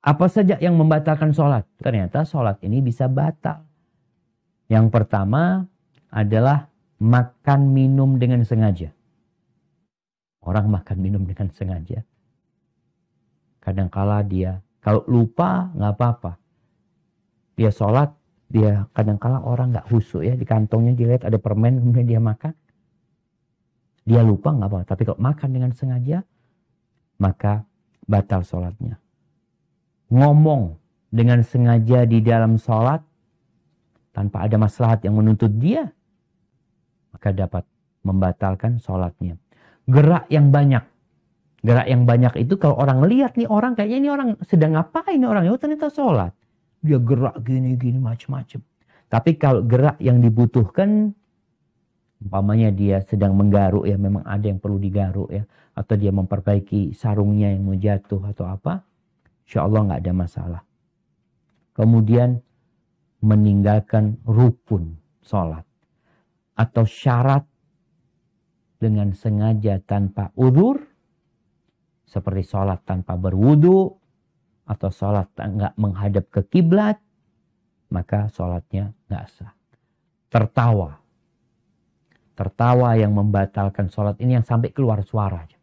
Apa saja yang membatalkan sholat? Ternyata sholat ini bisa batal. Yang pertama adalah makan minum dengan sengaja. Orang makan minum dengan sengaja. Kadangkala dia, kalau lupa nggak apa-apa. Dia sholat, dia kadangkala orang nggak husuk ya. Di kantongnya dilihat ada permen, kemudian dia makan. Dia lupa nggak apa-apa. Tapi kalau makan dengan sengaja, maka batal sholatnya ngomong dengan sengaja di dalam sholat tanpa ada maslahat yang menuntut dia, maka dapat membatalkan sholatnya. Gerak yang banyak. Gerak yang banyak itu kalau orang lihat nih orang kayaknya ini orang sedang ngapain ini orang. itu oh, ternyata sholat. Dia gerak gini-gini macam-macam. Tapi kalau gerak yang dibutuhkan umpamanya dia sedang menggaruk ya memang ada yang perlu digaruk ya atau dia memperbaiki sarungnya yang mau jatuh atau apa Insya Allah nggak ada masalah. Kemudian meninggalkan rukun sholat atau syarat dengan sengaja tanpa udur seperti sholat tanpa berwudu atau sholat nggak menghadap ke kiblat maka sholatnya nggak sah. Tertawa, tertawa yang membatalkan sholat ini yang sampai keluar suara. aja.